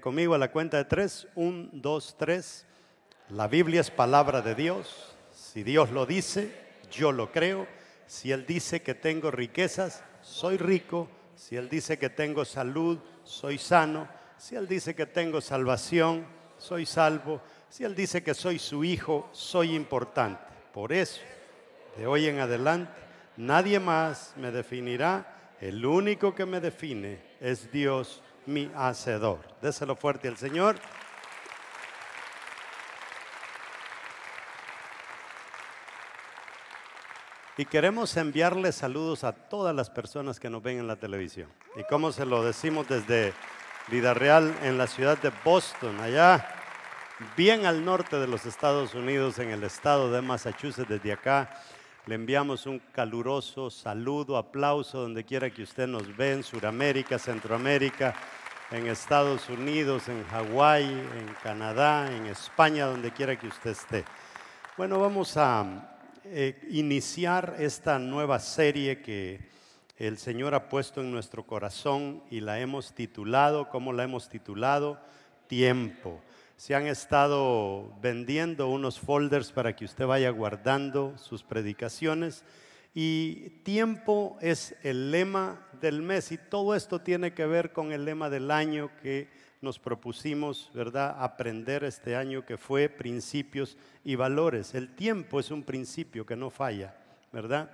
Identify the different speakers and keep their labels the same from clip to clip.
Speaker 1: conmigo a la cuenta de tres, un, dos, tres. La Biblia es palabra de Dios. Si Dios lo dice, yo lo creo. Si Él dice que tengo riquezas, soy rico. Si Él dice que tengo salud, soy sano. Si Él dice que tengo salvación, soy salvo. Si Él dice que soy su hijo, soy importante. Por eso, de hoy en adelante, nadie más me definirá. El único que me define es Dios mi hacedor. Déselo fuerte al Señor. Y queremos enviarle saludos a todas las personas que nos ven en la televisión. Y como se lo decimos desde Vida Real en la ciudad de Boston, allá bien al norte de los Estados Unidos, en el estado de Massachusetts, desde acá le enviamos un caluroso saludo, aplauso donde quiera que usted nos ve, en Sudamérica, Centroamérica, en Estados Unidos, en Hawái, en Canadá, en España, donde quiera que usted esté. Bueno, vamos a eh, iniciar esta nueva serie que el Señor ha puesto en nuestro corazón y la hemos titulado, ¿cómo la hemos titulado? Tiempo se han estado vendiendo unos folders para que usted vaya guardando sus predicaciones. Y tiempo es el lema del mes y todo esto tiene que ver con el lema del año que nos propusimos, ¿verdad?, aprender este año que fue principios y valores. El tiempo es un principio que no falla, ¿verdad?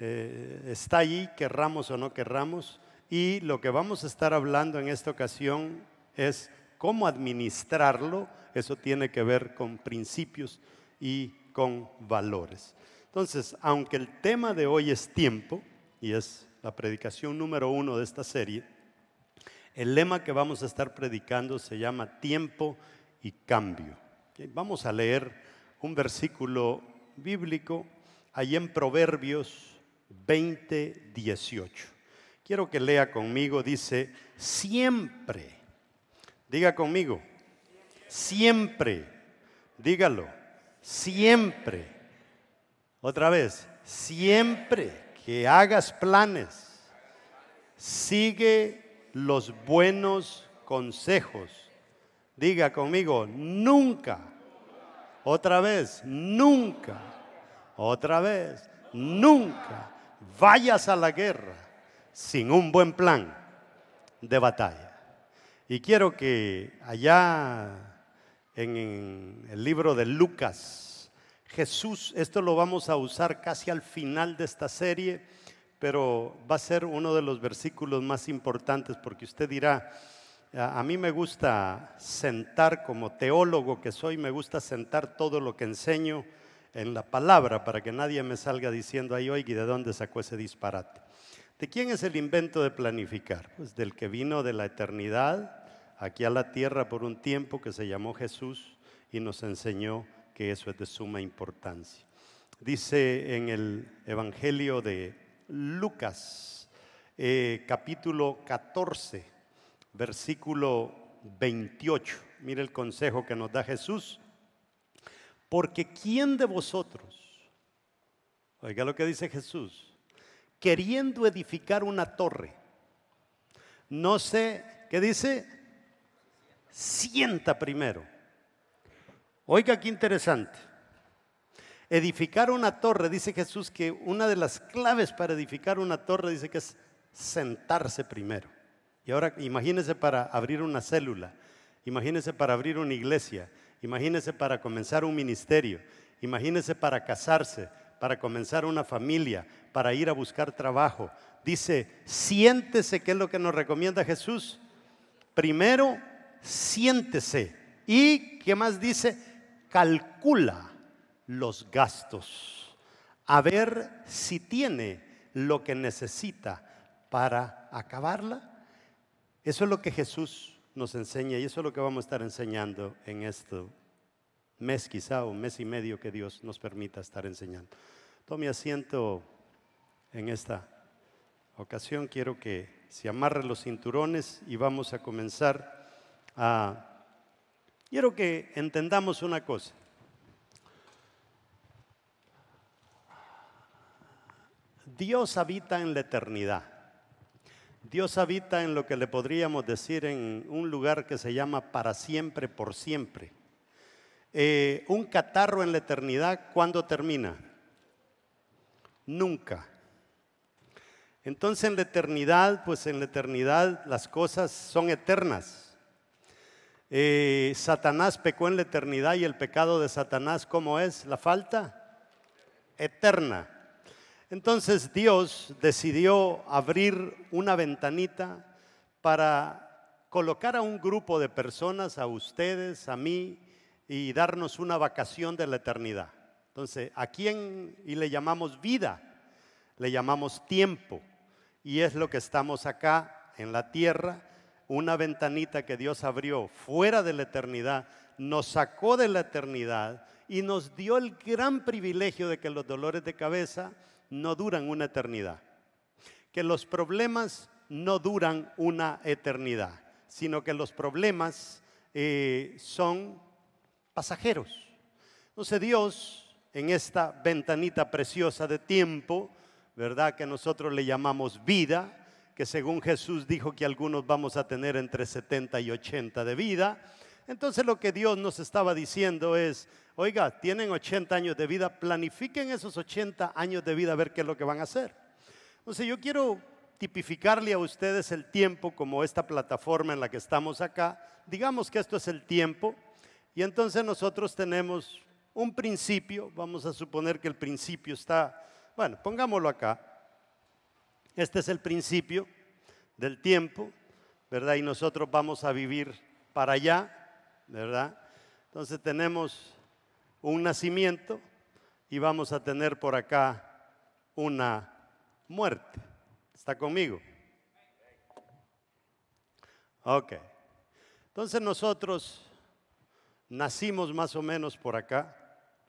Speaker 1: Eh, está allí, querramos o no querramos, y lo que vamos a estar hablando en esta ocasión es cómo administrarlo, eso tiene que ver con principios y con valores. Entonces, aunque el tema de hoy es tiempo, y es la predicación número uno de esta serie, el lema que vamos a estar predicando se llama tiempo y cambio. Vamos a leer un versículo bíblico ahí en Proverbios 20, 18. Quiero que lea conmigo, dice, siempre Diga conmigo. Siempre. Dígalo. Siempre. Otra vez. Siempre que hagas planes, sigue los buenos consejos. Diga conmigo, nunca. Otra vez, nunca. Otra vez, nunca vayas a la guerra sin un buen plan de batalla. Y quiero que allá en el libro de Lucas, Jesús, esto lo vamos a usar casi al final de esta serie, pero va a ser uno de los versículos más importantes porque usted dirá, a mí me gusta sentar como teólogo que soy, me gusta sentar todo lo que enseño en la palabra para que nadie me salga diciendo, ay, y ¿de dónde sacó ese disparate? ¿De quién es el invento de planificar? Pues del que vino de la eternidad aquí a la tierra por un tiempo que se llamó Jesús y nos enseñó que eso es de suma importancia. Dice en el Evangelio de Lucas, eh, capítulo 14, versículo 28. Mire el consejo que nos da Jesús. Porque ¿quién de vosotros? Oiga lo que dice Jesús queriendo edificar una torre. No sé, ¿qué dice? Sienta primero. Oiga, qué interesante. Edificar una torre, dice Jesús que una de las claves para edificar una torre, dice que es sentarse primero. Y ahora imagínese para abrir una célula, imagínese para abrir una iglesia, imagínese para comenzar un ministerio, imagínese para casarse, para comenzar una familia, para ir a buscar trabajo. Dice, siéntese, ¿Qué es lo que nos recomienda Jesús. Primero, siéntese. ¿Y qué más dice? Calcula los gastos. A ver si tiene lo que necesita para acabarla. Eso es lo que Jesús nos enseña y eso es lo que vamos a estar enseñando en esto mes quizá, un mes y medio que Dios nos permita estar enseñando. Tome asiento en esta ocasión. Quiero que se amarren los cinturones y vamos a comenzar a... Quiero que entendamos una cosa. Dios habita en la eternidad. Dios habita en lo que le podríamos decir en un lugar que se llama para siempre, por siempre. Eh, un catarro en la eternidad, ¿cuándo termina? Nunca. Entonces en la eternidad, pues en la eternidad las cosas son eternas. Eh, Satanás pecó en la eternidad y el pecado de Satanás, ¿cómo es? La falta eterna. Entonces Dios decidió abrir una ventanita para colocar a un grupo de personas, a ustedes, a mí, y darnos una vacación de la eternidad. Entonces, ¿a quién? Y le llamamos vida, le llamamos tiempo. Y es lo que estamos acá en la tierra, una ventanita que Dios abrió fuera de la eternidad, nos sacó de la eternidad y nos dio el gran privilegio de que los dolores de cabeza no duran una eternidad, que los problemas no duran una eternidad, sino que los problemas eh, son pasajeros. Entonces Dios, en esta ventanita preciosa de tiempo, ¿verdad? Que nosotros le llamamos vida, que según Jesús dijo que algunos vamos a tener entre 70 y 80 de vida. Entonces lo que Dios nos estaba diciendo es, oiga, tienen 80 años de vida, planifiquen esos 80 años de vida a ver qué es lo que van a hacer. Entonces yo quiero tipificarle a ustedes el tiempo como esta plataforma en la que estamos acá. Digamos que esto es el tiempo y entonces nosotros tenemos un principio, vamos a suponer que el principio está, bueno, pongámoslo acá. Este es el principio del tiempo, ¿verdad? Y nosotros vamos a vivir para allá, ¿verdad? Entonces tenemos un nacimiento y vamos a tener por acá una muerte. ¿Está conmigo? Ok. Entonces nosotros Nacimos más o menos por acá,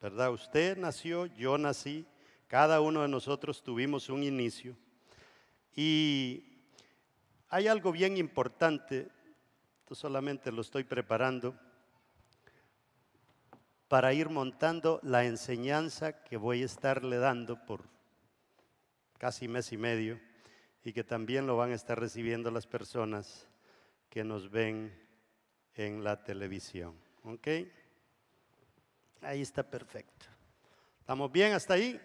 Speaker 1: ¿verdad? Usted nació, yo nací, cada uno de nosotros tuvimos un inicio. Y hay algo bien importante, esto solamente lo estoy preparando, para ir montando la enseñanza que voy a estarle dando por casi mes y medio y que también lo van a estar recibiendo las personas que nos ven en la televisión. ¿Ok? Ahí está perfecto. ¿Estamos bien hasta ahí?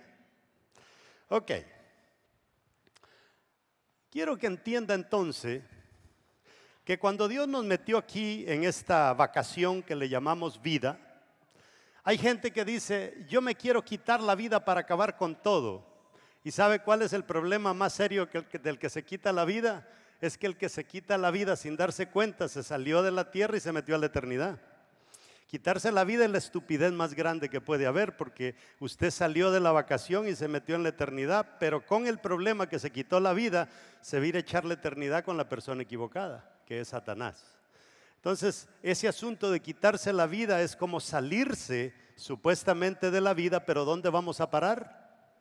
Speaker 1: Ok. Quiero que entienda entonces que cuando Dios nos metió aquí en esta vacación que le llamamos vida, hay gente que dice, yo me quiero quitar la vida para acabar con todo. ¿Y sabe cuál es el problema más serio del que se quita la vida? Es que el que se quita la vida sin darse cuenta se salió de la tierra y se metió a la eternidad. Quitarse la vida es la estupidez más grande que puede haber porque usted salió de la vacación y se metió en la eternidad, pero con el problema que se quitó la vida, se viene a echar la eternidad con la persona equivocada, que es Satanás. Entonces, ese asunto de quitarse la vida es como salirse supuestamente de la vida, pero ¿dónde vamos a parar?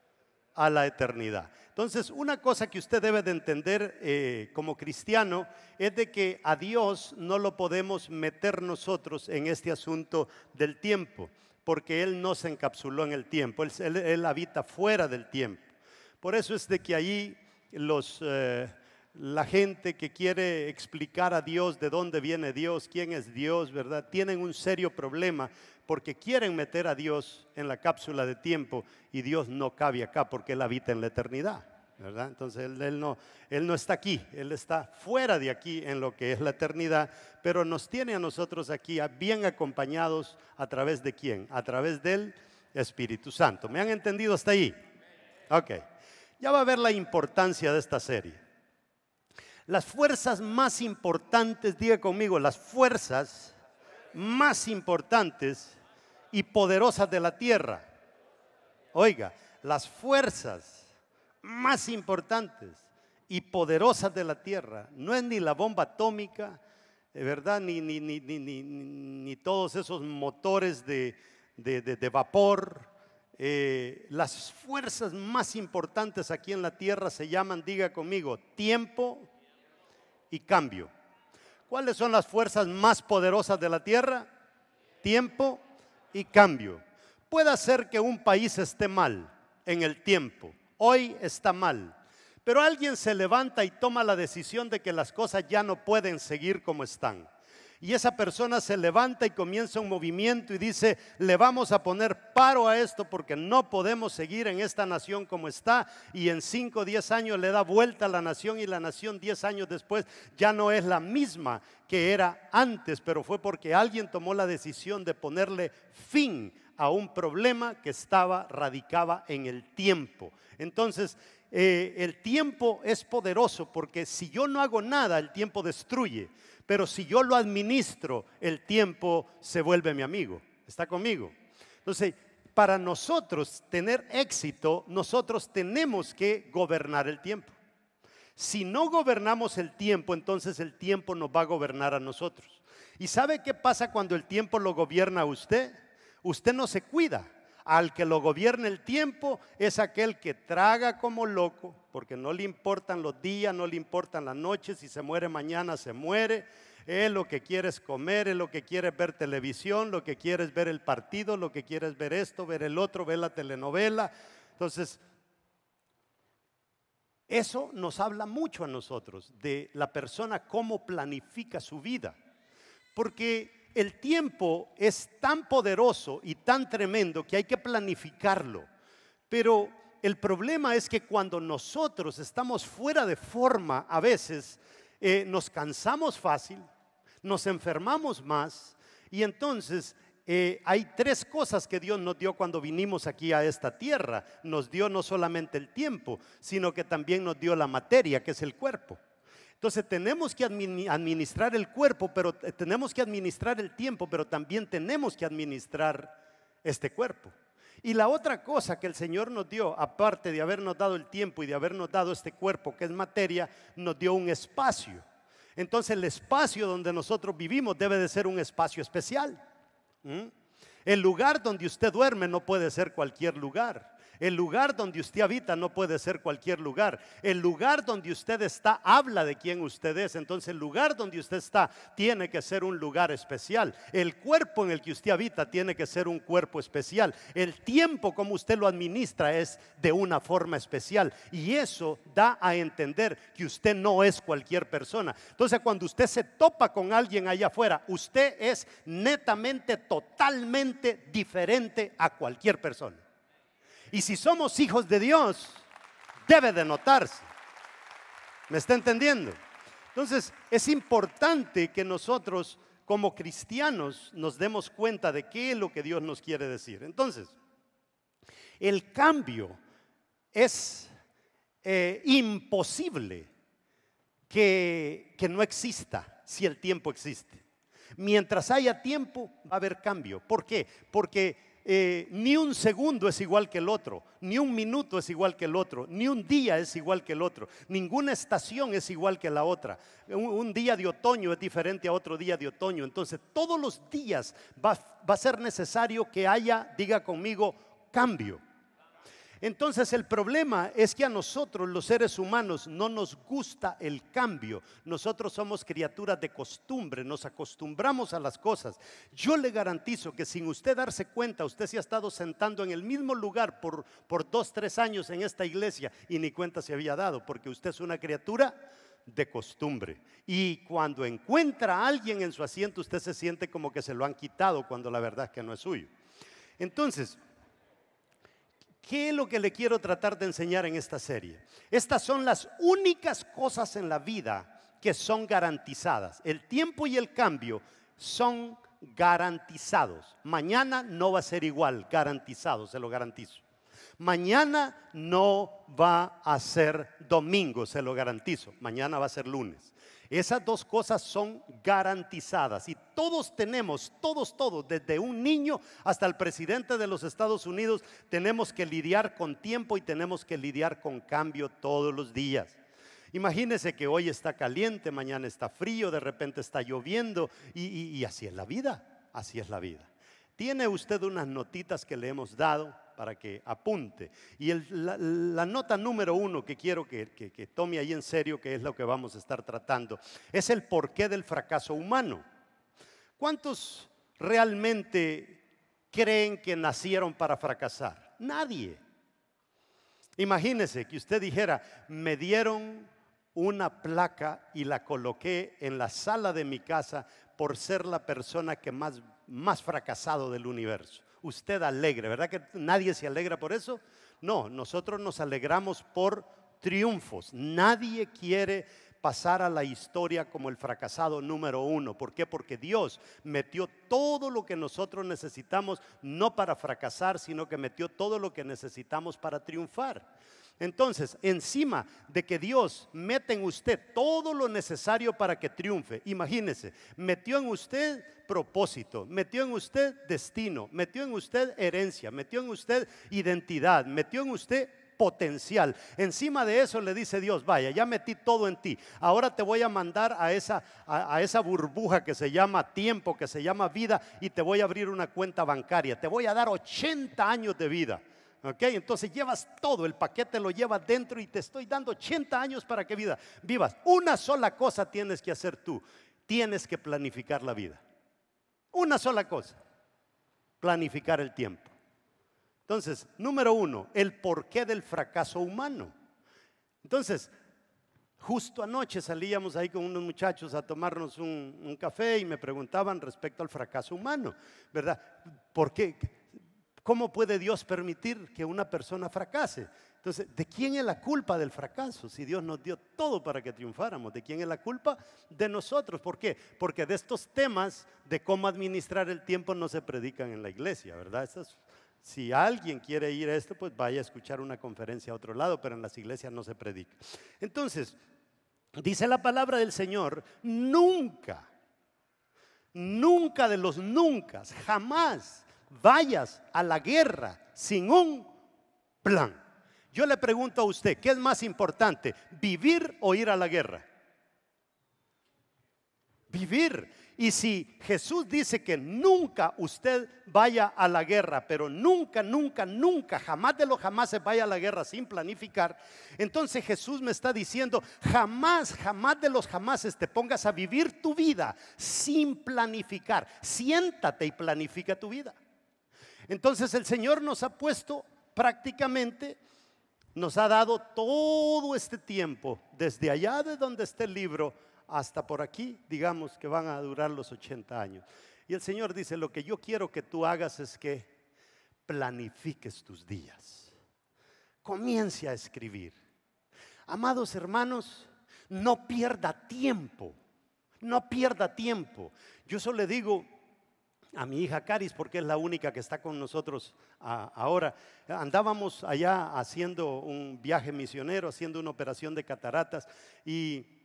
Speaker 1: A la eternidad. Entonces, una cosa que usted debe de entender eh, como cristiano es de que a Dios no lo podemos meter nosotros en este asunto del tiempo, porque Él no se encapsuló en el tiempo, Él, habita fuera del tiempo. Por eso es de que allí los... Eh, la gente que quiere explicar a Dios de dónde viene Dios, quién es Dios, ¿verdad? Tienen un serio problema porque quieren meter a Dios en la cápsula de tiempo y Dios no cabe acá porque Él habita en la eternidad. ¿verdad? Entonces él, no, él no está aquí, Él está fuera de aquí en lo que es la eternidad, pero nos tiene a nosotros aquí bien acompañados a través de quién? A través del Espíritu Santo. ¿Me han entendido hasta ahí? Ok. Ya va a ver la importancia de esta serie. Las fuerzas más importantes, diga conmigo, las fuerzas más importantes y poderosas de la tierra. Oiga, las fuerzas más importantes y poderosas de la tierra no es ni la bomba atómica, eh, ¿verdad? Ni, ni, ni, ni todos esos motores de, vapor. Eh, las fuerzas más importantes aquí en la tierra se llaman, diga conmigo, tiempo y cambio. ¿Cuáles son las fuerzas más poderosas de la tierra? Tiempo y cambio. Puede ser que un país esté mal en el tiempo, hoy está mal, pero alguien se levanta y toma la decisión de que las cosas ya no pueden seguir como están y esa persona se levanta y comienza un movimiento y dice, le vamos a poner paro a esto porque no podemos seguir en esta nación como está y en 5 o 10 años le da vuelta a la nación y la nación 10 años después ya no es la misma que era antes, pero fue porque alguien tomó la decisión de ponerle fin a un problema que estaba, radicaba en el tiempo. Entonces, eh, el tiempo es poderoso porque si yo no hago nada, el tiempo destruye. Pero si yo lo administro, el tiempo se vuelve mi amigo. ¿Está conmigo? Entonces, para nosotros tener éxito, nosotros tenemos que gobernar el tiempo. Si no gobernamos el tiempo, entonces el tiempo nos va a gobernar a nosotros. ¿Y sabe qué pasa cuando el tiempo lo gobierna a usted? Usted no se cuida, al que lo gobierna el tiempo es aquel que traga como loco, porque no le importan los días, no le importan las noches, si se muere mañana se muere. Es lo que quieres comer, es lo que quiere ver televisión, lo que quieres ver el partido, lo que quieres ver esto, ver el otro, ver la telenovela. Entonces, eso nos habla mucho a nosotros de la persona, cómo planifica su vida. Porque el tiempo es tan poderoso y tan tremendo que hay que planificarlo. Pero el problema es que cuando nosotros estamos fuera de forma, a veces eh, nos cansamos fácil, nos enfermamos más y entonces eh, hay tres cosas que Dios nos dio cuando vinimos aquí a esta tierra. Nos dio no solamente el tiempo, sino que también nos dio la materia, que es el cuerpo. Entonces tenemos que administrar el cuerpo, pero eh, tenemos que administrar el tiempo, pero también tenemos que administrar este cuerpo. Y la otra cosa que el Señor nos dio, aparte de habernos dado el tiempo y de habernos dado este cuerpo que es materia, nos dio un espacio. Entonces el espacio donde nosotros vivimos debe de ser un espacio especial. El lugar donde usted duerme no puede ser cualquier lugar. El lugar donde usted habita no puede ser cualquier lugar. El lugar donde usted está habla de quién usted es. Entonces el lugar donde usted está tiene que ser un lugar especial. El cuerpo en el que usted habita tiene que ser un cuerpo especial. El tiempo como usted lo administra es de una forma especial. Y eso da a entender que usted no es cualquier persona. Entonces cuando usted se topa con alguien allá afuera, usted es netamente, totalmente diferente a cualquier persona. Y si somos hijos de Dios, debe de notarse. ¿Me está entendiendo? Entonces, es importante que nosotros como cristianos nos demos cuenta de qué es lo que Dios nos quiere decir. Entonces, el cambio es eh, imposible que, que no exista si el tiempo existe. Mientras haya tiempo, va a haber cambio. ¿Por qué? Porque eh, ni un segundo es igual que el otro, ni un minuto es igual que el otro, ni un día es igual que el otro, ninguna estación es igual que la otra. Un, día de otoño es diferente a otro día de otoño. Entonces, todos los días va a ser necesario que haya, diga conmigo, cambio. Entonces el problema es que a nosotros los seres humanos no nos gusta el cambio. Nosotros somos criaturas de costumbre, nos acostumbramos a las cosas. Yo le garantizo que sin usted darse cuenta, usted se ha estado sentando en el mismo lugar por, por dos, tres años en esta iglesia y ni cuenta se había dado, porque usted es una criatura de costumbre. Y cuando encuentra a alguien en su asiento, usted se siente como que se lo han quitado cuando la verdad es que no es suyo. Entonces, ¿Qué es lo que le quiero tratar de enseñar en esta serie? Estas son las únicas cosas en la vida que son garantizadas. El tiempo y el cambio son garantizados. Mañana no va a ser igual, garantizado, se lo garantizo. Mañana no va a ser domingo, se lo garantizo. Mañana va a ser lunes. Esas dos cosas son garantizadas y todos tenemos, todos, todos, desde un niño hasta el presidente de los Estados Unidos, tenemos que lidiar con tiempo y tenemos que lidiar con cambio todos los días. Imagínese que hoy está caliente, mañana está frío, de repente está lloviendo y, así es la vida, así es la vida. Tiene usted unas notitas que le hemos dado para que apunte. Y la, nota número uno que quiero que, que tome ahí en serio, que es lo que vamos a estar tratando, es el porqué del fracaso humano. ¿Cuántos realmente creen que nacieron para fracasar? Nadie. Imagínese que usted dijera, me dieron una placa y la coloqué en la sala de mi casa por ser la persona que más, más fracasado del universo. Usted alegre, ¿verdad que nadie se alegra por eso? No, nosotros nos alegramos por triunfos. Nadie quiere pasar a la historia como el fracasado número uno. ¿Por qué? Porque Dios metió todo lo que nosotros necesitamos, no para fracasar, sino que metió todo lo que necesitamos para triunfar. Entonces, encima de que Dios mete en usted todo lo necesario para que triunfe, imagínese, metió en usted propósito, metió en usted destino, metió en usted herencia, metió en usted identidad, metió en usted potencial. Encima de eso le dice Dios, vaya, ya metí todo en ti. Ahora te voy a mandar a esa, a, esa burbuja que se llama tiempo, que se llama vida, y te voy a abrir una cuenta bancaria. Te voy a dar 80 años de vida. ¿Ok? Entonces llevas todo, el paquete lo llevas dentro y te estoy dando 80 años para que vida, vivas. Una sola cosa tienes que hacer tú. Tienes que planificar la vida. Una sola cosa. Planificar el tiempo. Entonces, número uno, el porqué del fracaso humano. Entonces, justo anoche salíamos ahí con unos muchachos a tomarnos un, café y me preguntaban respecto al fracaso humano, ¿verdad? ¿Por qué? ¿Cómo puede Dios permitir que una persona fracase? Entonces, ¿de quién es la culpa del fracaso? Si Dios nos dio todo para que triunfáramos, ¿de quién es la culpa? De nosotros. ¿Por qué? Porque de estos temas de cómo administrar el tiempo no se predican en la iglesia, ¿verdad? es... Si alguien quiere ir a esto, pues vaya a escuchar una conferencia a otro lado, pero en las iglesias no se predica. Entonces, dice la palabra del Señor, nunca, nunca de los nunca, jamás vayas a la guerra sin un plan. Yo le pregunto a usted, ¿qué es más importante, vivir o ir a la guerra? Vivir. Y si Jesús dice que nunca usted vaya a la guerra, pero nunca, nunca, nunca, jamás de los jamás se vaya a la guerra sin planificar, entonces Jesús me está diciendo, jamás, jamás de los jamases te pongas a vivir tu vida sin planificar. Siéntate y planifica tu vida. Entonces el Señor nos ha puesto prácticamente nos ha dado todo este tiempo, desde allá de donde está el libro hasta por aquí, digamos que van a durar los 80 años. Y el Señor dice, lo que yo quiero que tú hagas es que planifiques tus días. Comience a escribir. Amados hermanos, no pierda tiempo. No pierda tiempo. Yo solo le digo a mi hija Caris, porque es la única que está con nosotros ahora. Andábamos allá haciendo un viaje misionero, haciendo una operación de cataratas y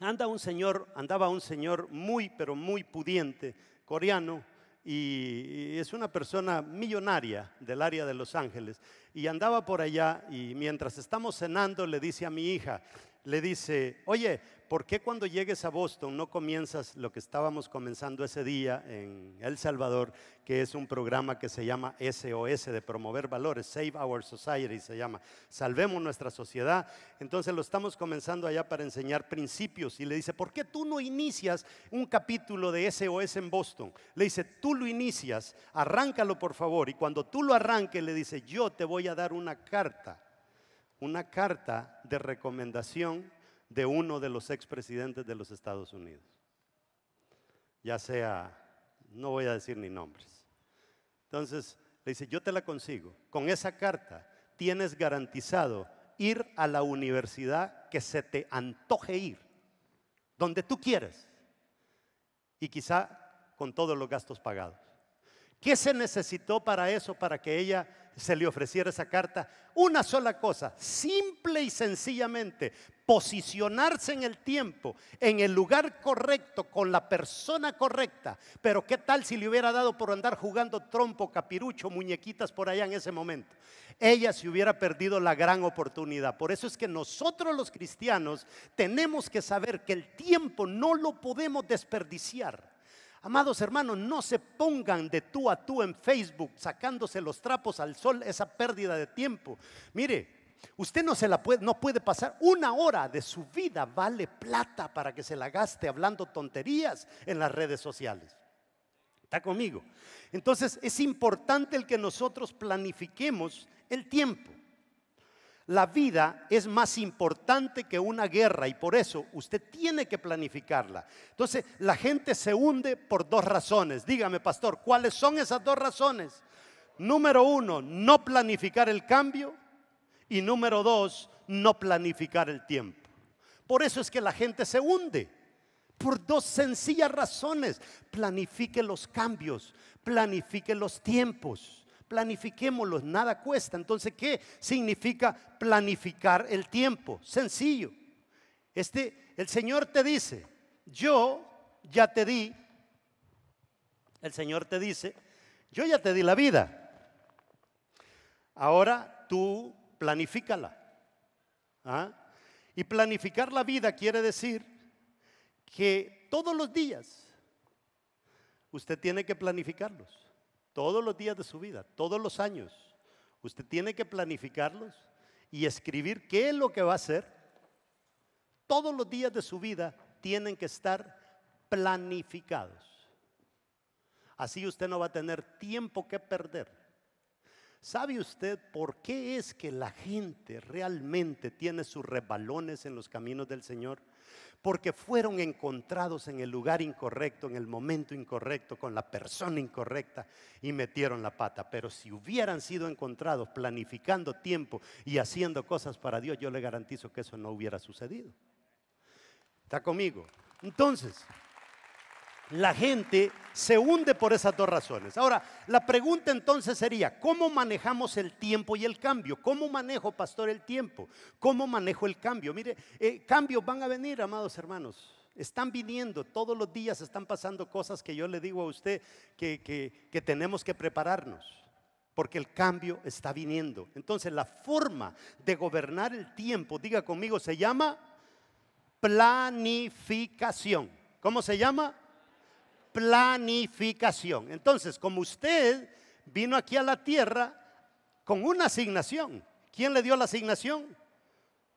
Speaker 1: Anda un señor, andaba un señor muy, pero muy pudiente, coreano, y es una persona millonaria del área de Los Ángeles. Y andaba por allá y mientras estamos cenando le dice a mi hija, le dice, oye, ¿por qué cuando llegues a Boston no comienzas lo que estábamos comenzando ese día en El Salvador, que es un programa que se llama SOS, de promover valores, Save Our Society se llama, Salvemos nuestra sociedad? Entonces lo estamos comenzando allá para enseñar principios y le dice, ¿por qué tú no inicias un capítulo de SOS en Boston? Le dice, tú lo inicias, arráncalo por favor y cuando tú lo arranques le dice, yo te voy a dar una carta una carta de recomendación de uno de los expresidentes de los Estados Unidos. Ya sea, no voy a decir ni nombres. Entonces, le dice, yo te la consigo. Con esa carta tienes garantizado ir a la universidad que se te antoje ir, donde tú quieres. y quizá con todos los gastos pagados. ¿Qué se necesitó para eso, para que ella se le ofreciera esa carta, una sola cosa, simple y sencillamente, posicionarse en el tiempo, en el lugar correcto, con la persona correcta. Pero ¿qué tal si le hubiera dado por andar jugando trompo, capirucho, muñequitas por allá en ese momento? Ella se hubiera perdido la gran oportunidad. Por eso es que nosotros los cristianos tenemos que saber que el tiempo no lo podemos desperdiciar. Amados hermanos, no se pongan de tú a tú en Facebook sacándose los trapos al sol esa pérdida de tiempo. Mire, usted no se la puede, no puede pasar una hora de su vida vale plata para que se la gaste hablando tonterías en las redes sociales. ¿Está conmigo? Entonces es importante el que nosotros planifiquemos el tiempo. La vida es más importante que una guerra y por eso usted tiene que planificarla. Entonces, la gente se hunde por dos razones. Dígame, pastor, ¿cuáles son esas dos razones? Número uno, no planificar el cambio y número dos, no planificar el tiempo. Por eso es que la gente se hunde. Por dos sencillas razones. Planifique los cambios, planifique los tiempos planifiquémoslos, nada cuesta. Entonces, ¿qué significa planificar el tiempo? Sencillo. Este, el Señor te dice, yo ya te di, el Señor te dice, yo ya te di la vida. Ahora tú planifícala. ¿ah? Y planificar la vida quiere decir que todos los días usted tiene que planificarlos todos los días de su vida, todos los años. Usted tiene que planificarlos y escribir qué es lo que va a hacer. Todos los días de su vida tienen que estar planificados. Así usted no va a tener tiempo que perder. ¿Sabe usted por qué es que la gente realmente tiene sus rebalones en los caminos del Señor? porque fueron encontrados en el lugar incorrecto, en el momento incorrecto, con la persona incorrecta y metieron la pata. Pero si hubieran sido encontrados planificando tiempo y haciendo cosas para Dios, yo le garantizo que eso no hubiera sucedido. ¿Está conmigo? Entonces la gente se hunde por esas dos razones. Ahora, la pregunta entonces sería, ¿cómo manejamos el tiempo y el cambio? ¿Cómo manejo, pastor, el tiempo? ¿Cómo manejo el cambio? Mire, eh, cambios van a venir, amados hermanos. Están viniendo, todos los días están pasando cosas que yo le digo a usted que, que tenemos que prepararnos, porque el cambio está viniendo. Entonces, la forma de gobernar el tiempo, diga conmigo, se llama planificación. ¿Cómo se llama? planificación. Entonces, como usted vino aquí a la tierra con una asignación, ¿quién le dio la asignación?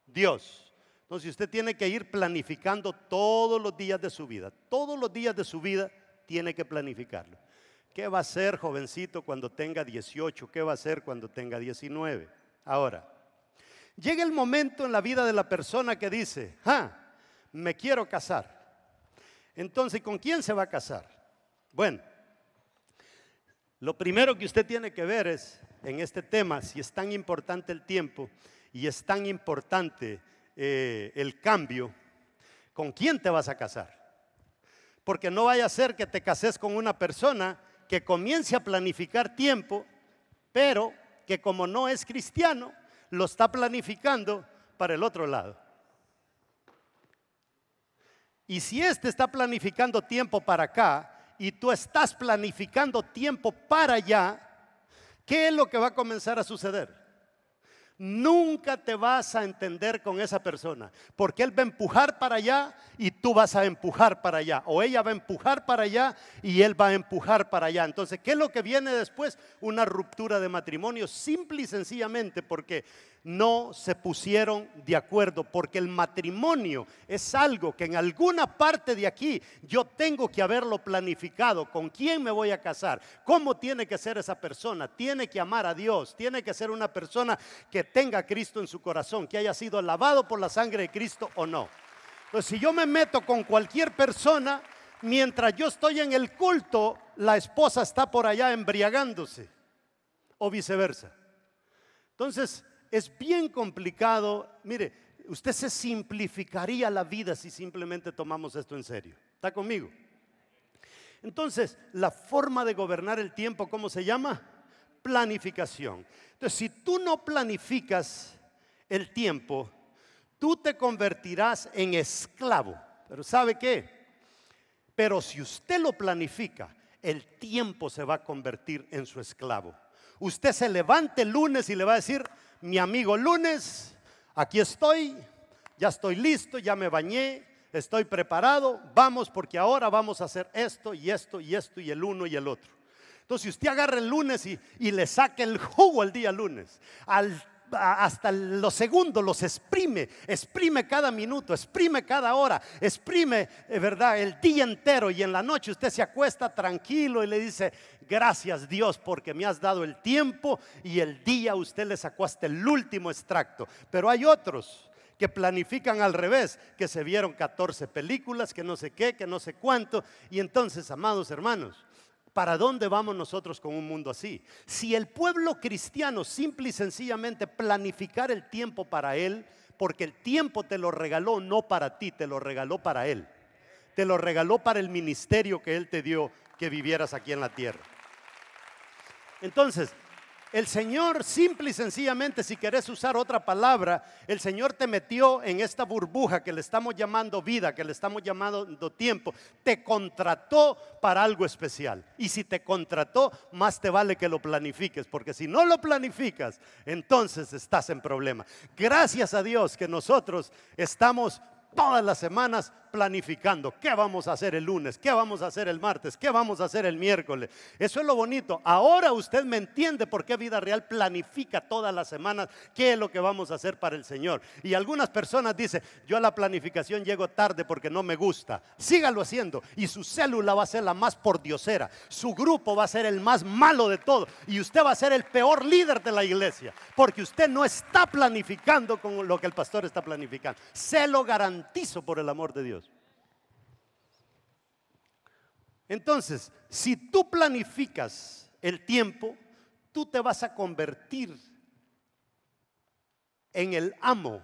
Speaker 1: Dios. Entonces usted tiene que ir planificando todos los días de su vida. Todos los días de su vida tiene que planificarlo. ¿Qué va a ser jovencito cuando tenga 18? ¿Qué va a ser cuando tenga 19? Ahora, llega el momento en la vida de la persona que dice, ah, me quiero casar. Entonces, ¿con quién se va a casar? Bueno, lo primero que usted tiene que ver es en este tema, si es tan importante el tiempo y es tan importante eh, el cambio, ¿con quién te vas a casar? Porque no vaya a ser que te cases con una persona que comience a planificar tiempo, pero que como no es cristiano, lo está planificando para el otro lado. Y si éste está planificando tiempo para acá y tú estás planificando tiempo para allá, ¿qué es lo que va a comenzar a suceder? nunca te vas a entender con esa persona, porque él va a empujar para allá y tú vas a empujar para allá, o ella va a empujar para allá y él va a empujar para allá. Entonces, ¿qué es lo que viene después? Una ruptura de matrimonio, simple y sencillamente porque no se pusieron de acuerdo, porque el matrimonio es algo que en alguna parte de aquí yo tengo que haberlo planificado, con quién me voy a casar, cómo tiene que ser esa persona, tiene que amar a Dios, tiene que ser una persona que tenga Cristo en su corazón, que haya sido lavado por la sangre de Cristo o no. Entonces, si yo me meto con cualquier persona, mientras yo estoy en el culto, la esposa está por allá embriagándose o viceversa. Entonces, es bien complicado. Mire, usted se simplificaría la vida si simplemente tomamos esto en serio. ¿Está conmigo? Entonces, la forma de gobernar el tiempo, ¿cómo se llama? Planificación. Entonces, si tú no planificas el tiempo, tú te convertirás en esclavo. Pero ¿sabe qué? Pero si usted lo planifica, el tiempo se va a convertir en su esclavo. Usted se levanta el lunes y le va a decir, mi amigo lunes, aquí estoy, ya estoy listo, ya me bañé, estoy preparado, vamos porque ahora vamos a hacer esto y esto y esto y el uno y el otro. Entonces, si usted agarra el lunes y, le saca el jugo el día lunes, al hasta los segundos, los exprime, exprime cada minuto, exprime cada hora, exprime, eh, ¿verdad?, el día entero y en la noche usted se acuesta tranquilo y le dice, gracias Dios porque me has dado el tiempo y el día usted le sacó hasta el último extracto. Pero hay otros que planifican al revés, que se vieron 14 películas, que no sé qué, que no sé cuánto, y entonces, amados hermanos, ¿Para dónde vamos nosotros con un mundo así? Si el pueblo cristiano simple y sencillamente planificar el tiempo para él, porque el tiempo te lo regaló no para ti, te lo regaló para él. Te lo regaló para el ministerio que él te dio que vivieras aquí en la tierra. Entonces, el Señor, simple y sencillamente, si querés usar otra palabra, el Señor te metió en esta burbuja que le estamos llamando vida, que le estamos llamando tiempo. Te contrató para algo especial. Y si te contrató, más te vale que lo planifiques, porque si no lo planificas, entonces estás en problema. Gracias a Dios que nosotros estamos todas las semanas planificando. ¿Qué vamos a hacer el lunes? ¿Qué vamos a hacer el martes? ¿Qué vamos a hacer el miércoles? Eso es lo bonito. Ahora usted me entiende por qué Vida Real planifica todas las semanas qué es lo que vamos a hacer para el Señor. Y algunas personas dicen, yo a la planificación llego tarde porque no me gusta. Sígalo haciendo. Y su célula va a ser la más pordiosera. Su grupo va a ser el más malo de todo. Y usted va a ser el peor líder de la iglesia. Porque usted no está planificando con lo que el pastor está planificando. Se lo garantizo por el amor de Dios. Entonces, si tú planificas el tiempo, tú te vas a convertir en el amo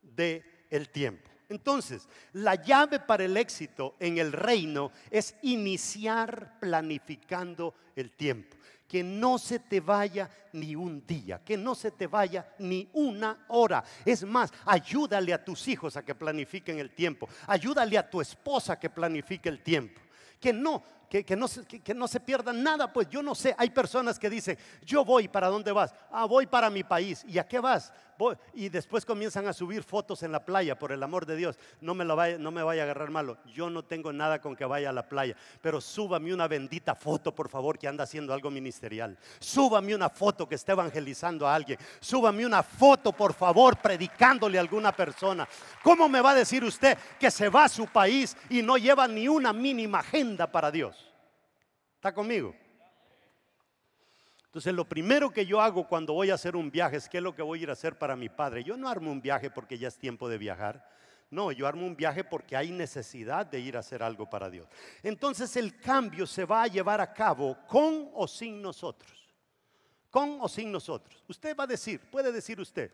Speaker 1: del el tiempo. Entonces, la llave para el éxito en el reino es iniciar planificando el tiempo. Que no se te vaya ni un día, que no se te vaya ni una hora. Es más, ayúdale a tus hijos a que planifiquen el tiempo. Ayúdale a tu esposa a que planifique el tiempo que no, que, no, no, se pierda nada, pues yo no sé, hay personas que dicen, yo voy, ¿para dónde vas? Ah, voy para mi país, ¿y a qué vas? Voy. Y después comienzan a subir fotos en la playa, por el amor de Dios, no me, vaya, no me vaya a agarrar malo, yo no tengo nada con que vaya a la playa, pero súbame una bendita foto, por favor, que anda haciendo algo ministerial, súbame una foto que esté evangelizando a alguien, súbame una foto, por favor, predicándole a alguna persona. ¿Cómo me va a decir usted que se va a su país y no lleva ni una mínima agenda para Dios? ¿Está conmigo? Entonces lo primero que yo hago cuando voy a hacer un viaje es qué es lo que voy a ir a hacer para mi padre. Yo no armo un viaje porque ya es tiempo de viajar. No, yo armo un viaje porque hay necesidad de ir a hacer algo para Dios. Entonces el cambio se va a llevar a cabo con o sin nosotros. Con o sin nosotros. Usted va a decir, puede decir usted,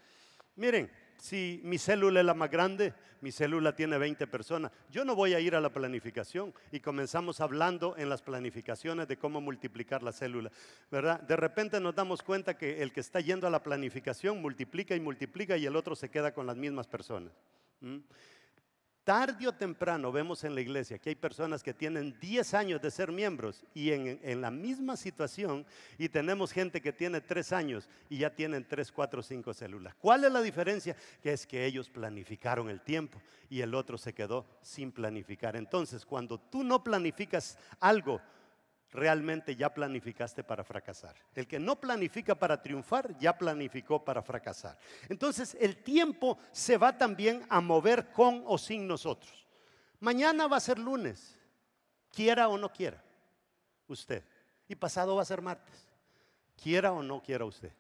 Speaker 1: miren, si mi célula es la más grande, mi célula tiene 20 personas. Yo no voy a ir a la planificación y comenzamos hablando en las planificaciones de cómo multiplicar la célula, ¿verdad? De repente nos damos cuenta que el que está yendo a la planificación multiplica y multiplica y el otro se queda con las mismas personas. Tarde o temprano vemos en la iglesia que hay personas que tienen 10 años de ser miembros y en, la misma situación y tenemos gente que tiene 3 años y ya tienen 3, 4, 5 células. ¿Cuál es la diferencia? Que es que ellos planificaron el tiempo y el otro se quedó sin planificar. Entonces, cuando tú no planificas algo, realmente ya planificaste para fracasar. El que no planifica para triunfar, ya planificó para fracasar. Entonces el tiempo se va también a mover con o sin nosotros. Mañana va a ser lunes, quiera o no quiera usted. Y pasado va a ser martes, quiera o no quiera usted.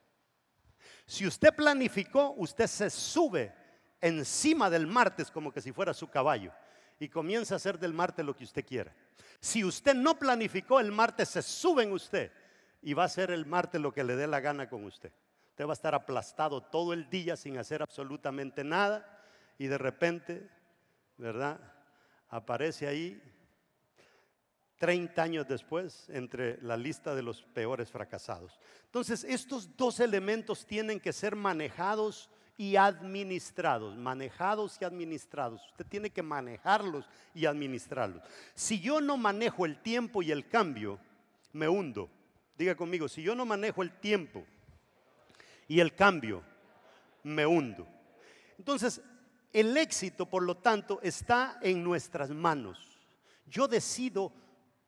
Speaker 1: Si usted planificó, usted se sube encima del martes como que si fuera su caballo y comienza a hacer del martes lo que usted quiera. Si usted no planificó el martes, se sube en usted y va a hacer el martes lo que le dé la gana con usted. Usted va a estar aplastado todo el día sin hacer absolutamente nada y de repente, ¿verdad? Aparece ahí 30 años después entre la lista de los peores fracasados. Entonces, estos dos elementos tienen que ser manejados y administrados, manejados y administrados. Usted tiene que manejarlos y administrarlos. Si yo no manejo el tiempo y el cambio, me hundo. Diga conmigo, si yo no manejo el tiempo y el cambio, me hundo. Entonces, el éxito, por lo tanto, está en nuestras manos. Yo decido,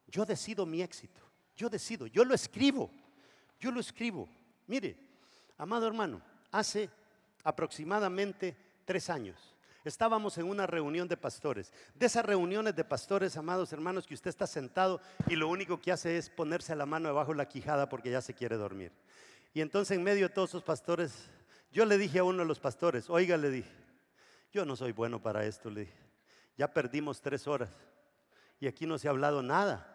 Speaker 1: yo decido mi éxito. Yo decido, yo lo escribo. Yo lo escribo. Mire, amado hermano, hace aproximadamente tres años. Estábamos en una reunión de pastores. De esas reuniones de pastores, amados hermanos, que usted está sentado y lo único que hace es ponerse la mano debajo de la quijada porque ya se quiere dormir. Y entonces en medio de todos esos pastores, yo le dije a uno de los pastores, oiga, le dije, yo no soy bueno para esto, le dije, ya perdimos tres horas y aquí no se ha hablado nada.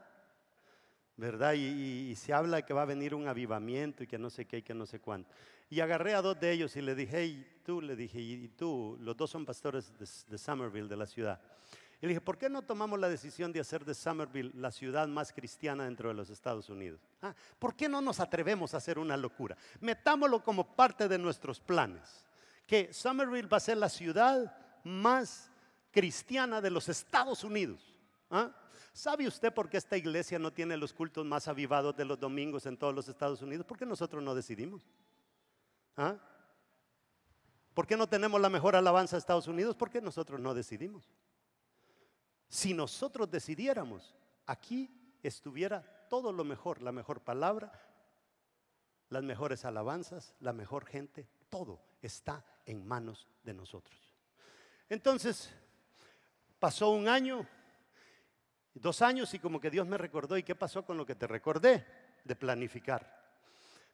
Speaker 1: ¿verdad? Y, se habla que va a venir un avivamiento y que no sé qué y que no sé cuánto. Y agarré a dos de ellos y le dije, hey, tú, le dije, y tú, los dos son pastores de, Somerville, de la ciudad. Y le dije, ¿por qué no tomamos la decisión de hacer de Somerville la ciudad más cristiana dentro de los Estados Unidos? Ah, ¿Por qué no nos atrevemos a hacer una locura? Metámoslo como parte de nuestros planes. Que Somerville va a ser la ciudad más cristiana de los Estados Unidos. ¿Ah? ¿Sabe usted por qué esta iglesia no tiene los cultos más avivados de los domingos en todos los Estados Unidos? Porque nosotros no decidimos? ¿Ah? ¿Por qué no tenemos la mejor alabanza de Estados Unidos? ¿Por qué nosotros no decidimos? Si nosotros decidiéramos, aquí estuviera todo lo mejor, la mejor palabra, las mejores alabanzas, la mejor gente, todo está en manos de nosotros. Entonces, pasó un año, Dos años y como que Dios me recordó, ¿y qué pasó con lo que te recordé? De planificar.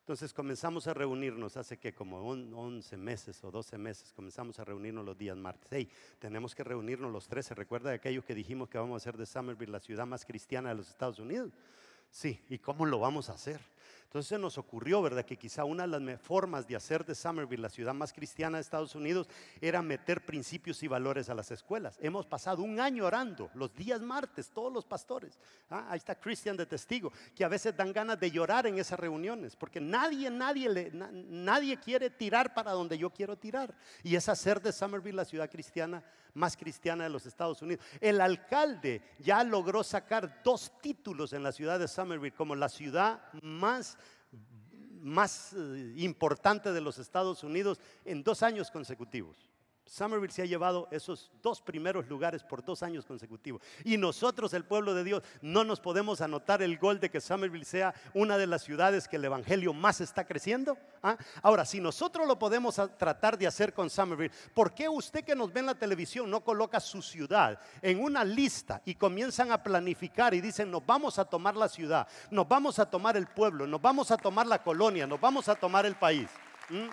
Speaker 1: Entonces comenzamos a reunirnos hace que como 11 meses o 12 meses, comenzamos a reunirnos los días martes. Hey, tenemos que reunirnos los 13. ¿Recuerda de aquellos que dijimos que vamos a hacer de Summerville la ciudad más cristiana de los Estados Unidos? Sí, ¿y cómo lo vamos a hacer? Entonces se nos ocurrió, ¿verdad?, que quizá una de las formas de hacer de Somerville la ciudad más cristiana de Estados Unidos era meter principios y valores a las escuelas. Hemos pasado un año orando, los días martes, todos los pastores. Ah, ahí está Christian de testigo, que a veces dan ganas de llorar en esas reuniones, porque nadie, nadie, nadie quiere tirar para donde yo quiero tirar. Y es hacer de Somerville la ciudad cristiana más cristiana de los Estados Unidos. El alcalde ya logró sacar dos títulos en la ciudad de Somerville como la ciudad más más eh, importante de los Estados Unidos en dos años consecutivos. Somerville se ha llevado esos dos primeros lugares por dos años consecutivos. Y nosotros, el pueblo de Dios, no nos podemos anotar el gol de que Somerville sea una de las ciudades que el Evangelio más está creciendo. ¿ah? Ahora, si nosotros lo podemos tratar de hacer con Somerville, ¿por qué usted que nos ve en la televisión no coloca su ciudad en una lista y comienzan a planificar y dicen, nos vamos a tomar la ciudad, nos vamos a tomar el pueblo, nos vamos a tomar la colonia, nos vamos a tomar el país? ¿Mm?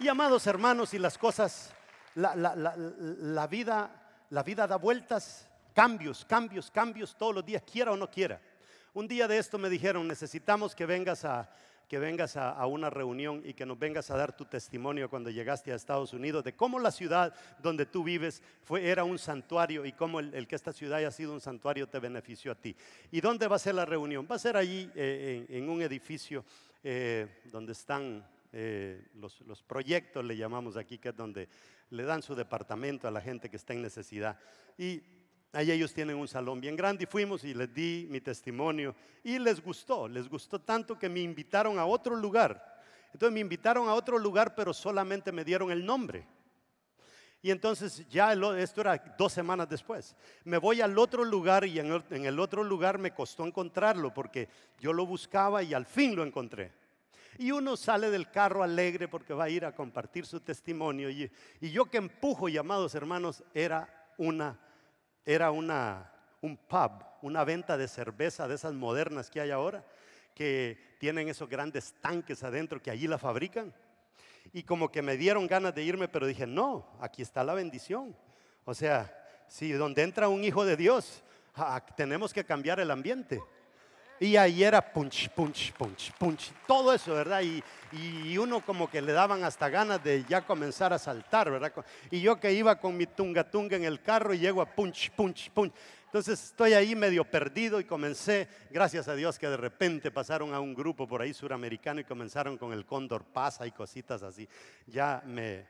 Speaker 1: Y amados hermanos, y las cosas, la, vida, la vida da vueltas, cambios, cambios, cambios todos los días, quiera o no quiera. Un día de esto me dijeron, necesitamos que vengas a, que vengas a, una reunión y que nos vengas a dar tu testimonio cuando llegaste a Estados Unidos de cómo la ciudad donde tú vives fue, era un santuario y cómo el, que esta ciudad haya sido un santuario te benefició a ti. ¿Y dónde va a ser la reunión? Va a ser allí eh, en, un edificio eh, donde están eh, los, proyectos, le llamamos aquí, que es donde le dan su departamento a la gente que está en necesidad. Y ahí ellos tienen un salón bien grande y fuimos y les di mi testimonio y les gustó, les gustó tanto que me invitaron a otro lugar. Entonces me invitaron a otro lugar, pero solamente me dieron el nombre. Y entonces ya esto era dos semanas después. Me voy al otro lugar y en el otro lugar me costó encontrarlo porque yo lo buscaba y al fin lo encontré. Y uno sale del carro alegre porque va a ir a compartir su testimonio. Y, yo que empujo, llamados hermanos, era una, era una, un pub, una venta de cerveza de esas modernas que hay ahora, que tienen esos grandes tanques adentro que allí la fabrican. Y como que me dieron ganas de irme, pero dije, no, aquí está la bendición. O sea, si donde entra un hijo de Dios, ah, ah, tenemos que cambiar el ambiente. Y ahí era punch, punch, punch, punch. Todo eso, ¿verdad? Y, y uno como que le daban hasta ganas de ya comenzar a saltar, ¿verdad? Y yo que iba con mi tunga tunga en el carro y llego a punch, punch, punch. Entonces estoy ahí medio perdido y comencé, gracias a Dios que de repente pasaron a un grupo por ahí suramericano y comenzaron con el cóndor pasa y cositas así. Ya me,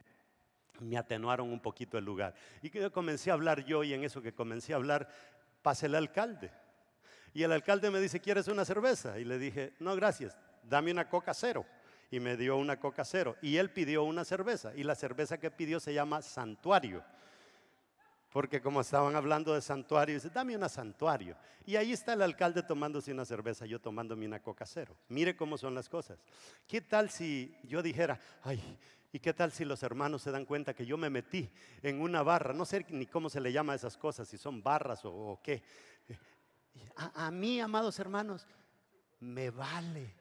Speaker 1: me atenuaron un poquito el lugar. Y yo comencé a hablar yo y en eso que comencé a hablar pasa el alcalde. Y el alcalde me dice, ¿quieres una cerveza? Y le dije, no, gracias, dame una coca cero. Y me dio una coca cero. Y él pidió una cerveza. Y la cerveza que pidió se llama santuario. Porque como estaban hablando de santuario, dice, dame una santuario. Y ahí está el alcalde tomándose una cerveza, yo tomándome una coca cero. Mire cómo son las cosas. ¿Qué tal si yo dijera, ay, ¿Y qué tal si los hermanos se dan cuenta que yo me metí en una barra? No sé ni cómo se le llama a esas cosas, si son barras o, o, qué. A, mí, amados hermanos, me vale.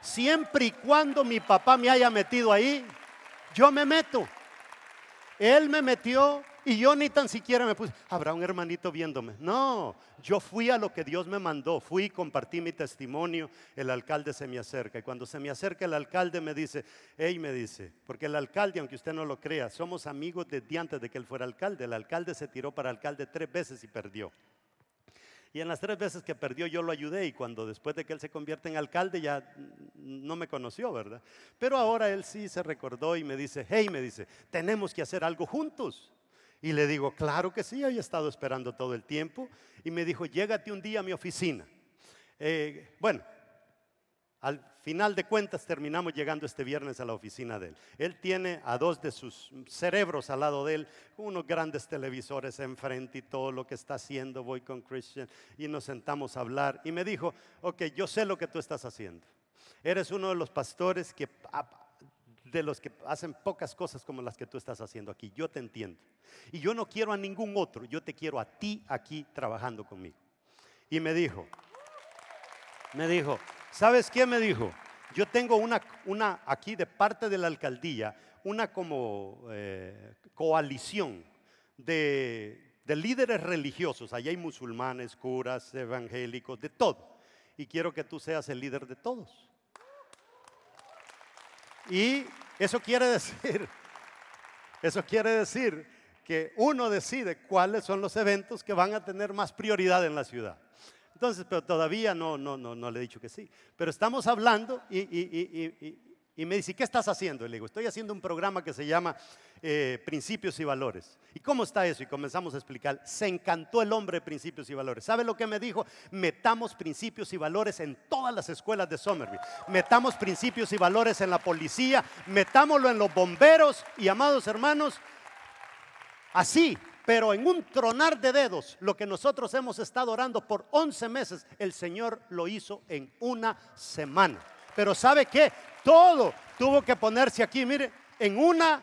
Speaker 1: Siempre y cuando mi papá me haya metido ahí, yo me meto. Él me metió y yo ni tan siquiera me puse, habrá un hermanito viéndome. No, yo fui a lo que Dios me mandó, fui, compartí mi testimonio, el alcalde se me acerca. Y cuando se me acerca el alcalde me dice, ey me dice, porque el alcalde, aunque usted no lo crea, somos amigos desde antes de que él fuera alcalde. El alcalde se tiró para alcalde tres veces y perdió. Y en las tres veces que perdió yo lo ayudé y cuando después de que él se convierte en alcalde ya no me conoció, ¿verdad? Pero ahora él sí se recordó y me dice, hey, me dice, tenemos que hacer algo juntos. Y le digo, claro que sí, había estado esperando todo el tiempo. Y me dijo, llégate un día a mi oficina. Eh, bueno, al final de cuentas terminamos llegando este viernes a la oficina de él. Él tiene a dos de sus cerebros al lado de él, unos grandes televisores enfrente y todo lo que está haciendo, voy con Christian, y nos sentamos a hablar. Y me dijo, ok, yo sé lo que tú estás haciendo. Eres uno de los pastores que, de los que hacen pocas cosas como las que tú estás haciendo aquí. Yo te entiendo. Y yo no quiero a ningún otro, yo te quiero a ti aquí trabajando conmigo. Y me dijo, me dijo, ¿Sabes quién me dijo? Yo tengo una, una aquí de parte de la alcaldía, una como eh, coalición de, líderes religiosos. Allí hay musulmanes, curas, evangélicos, de todo. Y quiero que tú seas el líder de todos. Y eso quiere decir, eso quiere decir que uno decide cuáles son los eventos que van a tener más prioridad en la ciudad. Entonces, pero todavía no, no, no, no le he dicho que sí. Pero estamos hablando y, y, y, y me dice, ¿qué estás haciendo? le digo, estoy haciendo un programa que se llama eh, Principios y Valores. ¿Y cómo está eso? Y comenzamos a explicar. Se encantó el hombre de Principios y Valores. ¿Sabe lo que me dijo? Metamos principios y valores en todas las escuelas de Somerville. Metamos principios y valores en la policía. Metámoslo en los bomberos. Y amados hermanos, así pero en un tronar de dedos, lo que nosotros hemos estado orando por 11 meses, el Señor lo hizo en una semana. Pero ¿sabe qué? Todo tuvo que ponerse aquí, mire, en una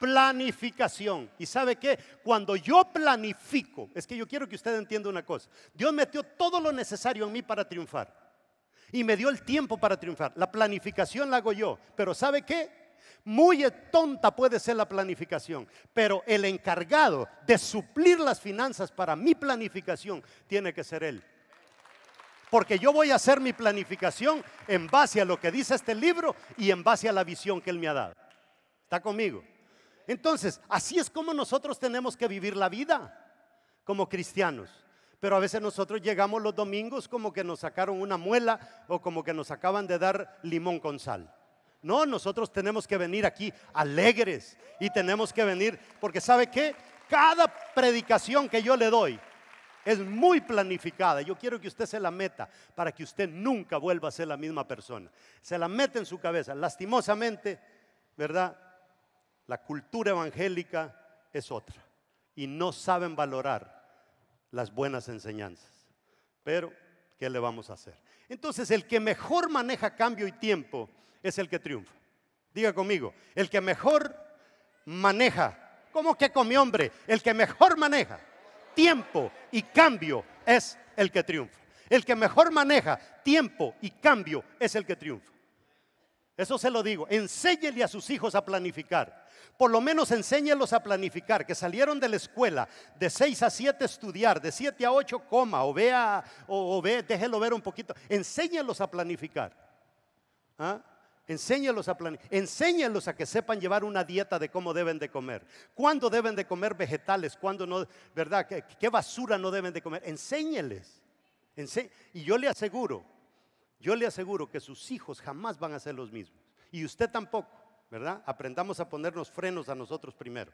Speaker 1: planificación. ¿Y sabe qué? Cuando yo planifico, es que yo quiero que usted entienda una cosa. Dios metió todo lo necesario en mí para triunfar. Y me dio el tiempo para triunfar. La planificación la hago yo. Pero ¿sabe qué? Muy tonta puede ser la planificación, pero el encargado de suplir las finanzas para mi planificación tiene que ser él. Porque yo voy a hacer mi planificación en base a lo que dice este libro y en base a la visión que él me ha dado. ¿Está conmigo? Entonces, así es como nosotros tenemos que vivir la vida como cristianos. Pero a veces nosotros llegamos los domingos como que nos sacaron una muela o como que nos acaban de dar limón con sal. No, nosotros tenemos que venir aquí alegres y tenemos que venir, porque ¿sabe qué? Cada predicación que yo le doy es muy planificada. Yo quiero que usted se la meta para que usted nunca vuelva a ser la misma persona. Se la mete en su cabeza. Lastimosamente, ¿verdad? La cultura evangélica es otra y no saben valorar las buenas enseñanzas. Pero, ¿qué le vamos a hacer? Entonces, el que mejor maneja cambio y tiempo, es el que triunfa. Diga conmigo, el que mejor maneja, ¿cómo que con mi hombre? El que mejor maneja tiempo y cambio es el que triunfa. El que mejor maneja tiempo y cambio es el que triunfa. Eso se lo digo. Enséñele a sus hijos a planificar. Por lo menos enséñelos a planificar. Que salieron de la escuela de 6 a 7 estudiar, de 7 a 8 coma, o vea, o, déjelo ver un poquito. Enséñelos a planificar. ¿Ah? Enséñalos a planear. Enséñalos a que sepan llevar una dieta de cómo deben de comer. Cuándo deben de comer vegetales, cuándo no, ¿verdad? ¿Qué, basura no deben de comer? Enséñeles. y yo le aseguro, yo le aseguro que sus hijos jamás van a ser los mismos. Y usted tampoco, ¿verdad? Aprendamos a ponernos frenos a nosotros primero.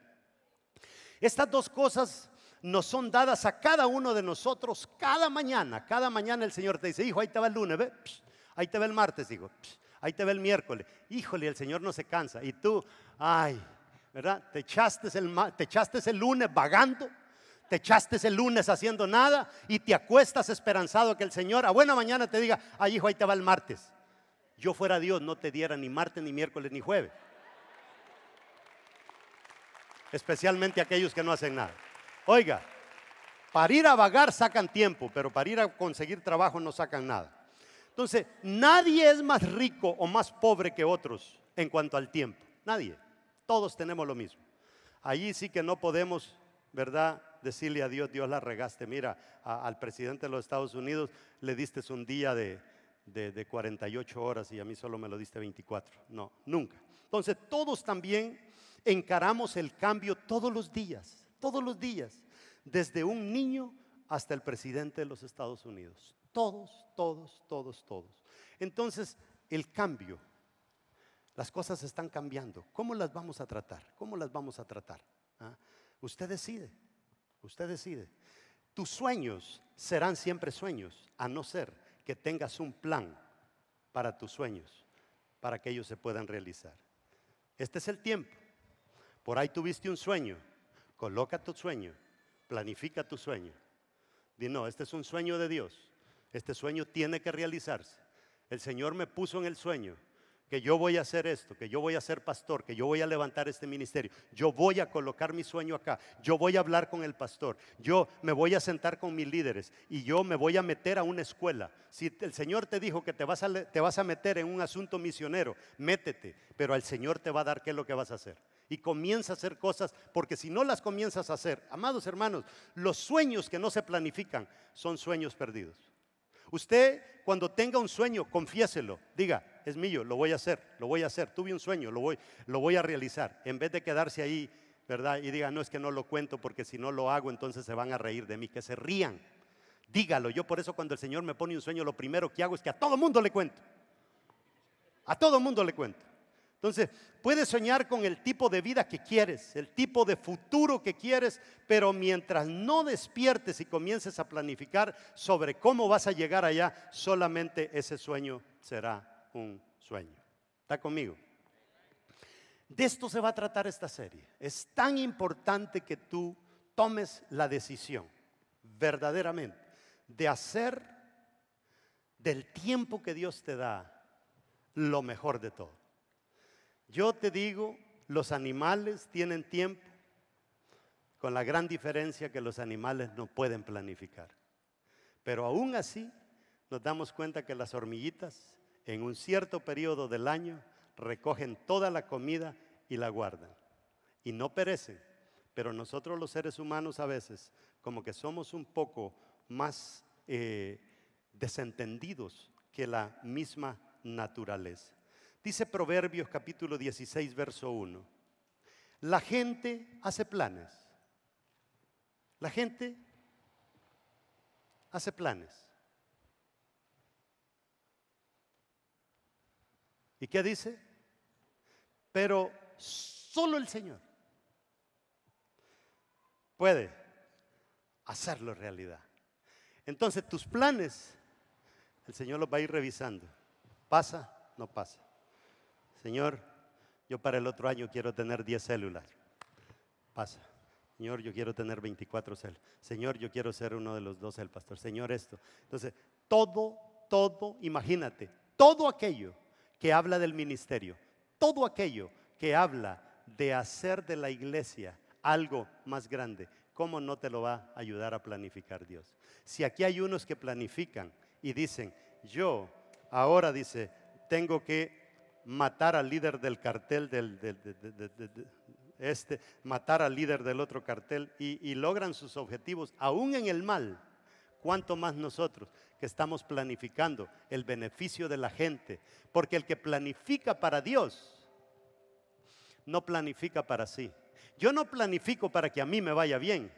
Speaker 1: Estas dos cosas nos son dadas a cada uno de nosotros cada mañana. Cada mañana el Señor te dice, hijo, ahí te va el lunes, ahí te va el martes, digo. Ahí te ve el miércoles. Híjole, el Señor no se cansa. Y tú, ay, ¿verdad? Te echaste el, el lunes vagando. Te echaste el lunes haciendo nada y te acuestas esperanzado que el Señor a buena mañana te diga, ay hijo, ahí te va el martes. Yo fuera Dios no te diera ni martes, ni miércoles, ni jueves. Especialmente aquellos que no hacen nada. Oiga, para ir a vagar sacan tiempo, pero para ir a conseguir trabajo no sacan nada. Entonces, nadie es más rico o más pobre que otros en cuanto al tiempo. Nadie. Todos tenemos lo mismo. Allí sí que no podemos, ¿verdad? Decirle a Dios, Dios la regaste. Mira, al presidente de los Estados Unidos le diste un día de, de 48 horas y a mí solo me lo diste 24. No, nunca. Entonces, todos también encaramos el cambio todos los días, todos los días, desde un niño hasta el presidente de los Estados Unidos. Todos, todos, todos, todos. Entonces, el cambio. Las cosas están cambiando. ¿Cómo las vamos a tratar? ¿Cómo las vamos a tratar? ¿Ah? Usted decide. Usted decide. Tus sueños serán siempre sueños, a no ser que tengas un plan para tus sueños, para que ellos se puedan realizar. Este es el tiempo. Por ahí tuviste un sueño. Coloca tu sueño. Planifica tu sueño. Di, no, este es un sueño de Dios. Este sueño tiene que realizarse. El Señor me puso en el sueño que yo voy a hacer esto, que yo voy a ser pastor, que yo voy a levantar este ministerio, yo voy a colocar mi sueño acá, yo voy a hablar con el pastor, yo me voy a sentar con mis líderes y yo me voy a meter a una escuela. Si el Señor te dijo que te vas a, meter en un asunto misionero, métete, pero al Señor te va a dar qué es lo que vas a hacer. Y comienza a hacer cosas, porque si no las comienzas a hacer, amados hermanos, los sueños que no se planifican son sueños perdidos. Usted cuando tenga un sueño, confiéselo. Diga, es mío, lo voy a hacer, lo voy a hacer. Tuve un sueño, lo voy, lo voy a realizar. En vez de quedarse ahí, ¿verdad? Y diga, no es que no lo cuento porque si no lo hago entonces se van a reír de mí, que se rían. Dígalo. Yo por eso cuando el Señor me pone un sueño, lo primero que hago es que a todo mundo le cuento. A todo mundo le cuento. Entonces, puedes soñar con el tipo de vida que quieres, el tipo de futuro que quieres, pero mientras no despiertes y comiences a planificar sobre cómo vas a llegar allá, solamente ese sueño será un sueño. ¿Está conmigo? De esto se va a tratar esta serie. Es tan importante que tú tomes la decisión, verdaderamente, de hacer del tiempo que Dios te da lo mejor de todo. Yo te digo, los animales tienen tiempo, con la gran diferencia que los animales no pueden planificar. Pero aún así, nos damos cuenta que las hormiguitas, en un cierto periodo del año, recogen toda la comida y la guardan. Y no perecen. Pero nosotros los seres humanos a veces, como que somos un poco más eh, desentendidos que la misma naturaleza. Dice Proverbios capítulo 16, verso 1. La gente hace planes. La gente hace planes. ¿Y qué dice? Pero solo el Señor puede hacerlo realidad. Entonces tus planes, el Señor los va a ir revisando. ¿Pasa? No pasa. Señor, yo para el otro año quiero tener 10 células. Pasa. Señor, yo quiero tener 24 células. Señor, yo quiero ser uno de los dos el pastor. Señor, esto. Entonces, todo, todo, imagínate, todo aquello que habla del ministerio, todo aquello que habla de hacer de la iglesia algo más grande, ¿cómo no te lo va a ayudar a planificar Dios? Si aquí hay unos que planifican y dicen, yo ahora dice, tengo que matar al líder del cartel de este, matar al líder del otro cartel y, logran sus objetivos, aún en el mal, cuanto más nosotros que estamos planificando el beneficio de la gente, porque el que planifica para Dios, no planifica para sí. Yo no planifico para que a mí me vaya bien,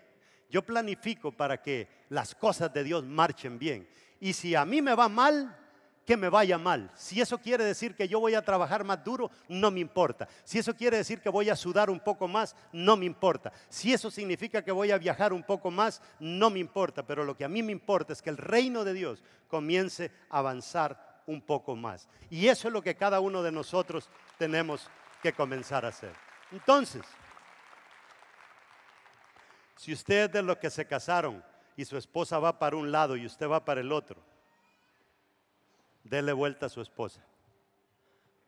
Speaker 1: yo planifico para que las cosas de Dios marchen bien. Y si a mí me va mal, que me vaya mal. Si eso quiere decir que yo voy a trabajar más duro, no me importa. Si eso quiere decir que voy a sudar un poco más, no me importa. Si eso significa que voy a viajar un poco más, no me importa. Pero lo que a mí me importa es que el reino de Dios comience a avanzar un poco más. Y eso es lo que cada uno de nosotros tenemos que comenzar a hacer. Entonces, si usted es de los que se casaron y su esposa va para un lado y usted va para el otro, dele vuelta a su esposa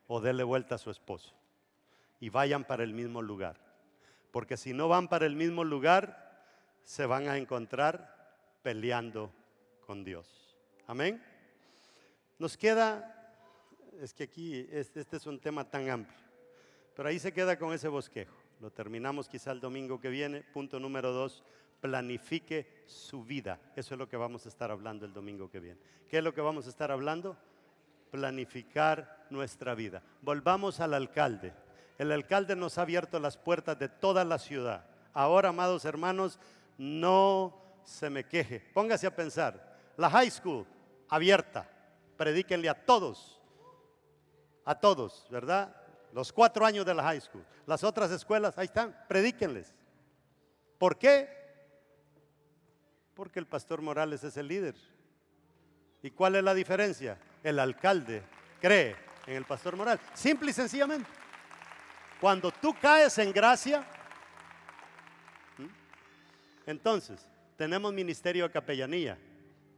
Speaker 1: o dele vuelta a su esposo y vayan para el mismo lugar. Porque si no van para el mismo lugar, se van a encontrar peleando con Dios. Amén. Nos queda, es que aquí este, este es un tema tan amplio, pero ahí se queda con ese bosquejo. Lo terminamos quizá el domingo que viene. Punto número dos planifique su vida. Eso es lo que vamos a estar hablando el domingo que viene. ¿Qué es lo que vamos a estar hablando? Planificar nuestra vida. Volvamos al alcalde. El alcalde nos ha abierto las puertas de toda la ciudad. Ahora, amados hermanos, no se me queje. Póngase a pensar. La high school abierta. Predíquenle a todos. A todos, ¿verdad? Los cuatro años de la high school. Las otras escuelas, ahí están. Predíquenles. ¿Por qué? Porque el pastor Morales es el líder. ¿Y cuál es la diferencia? El alcalde cree en el pastor Morales. Simple y sencillamente. Cuando tú caes en gracia, entonces tenemos ministerio de capellanía.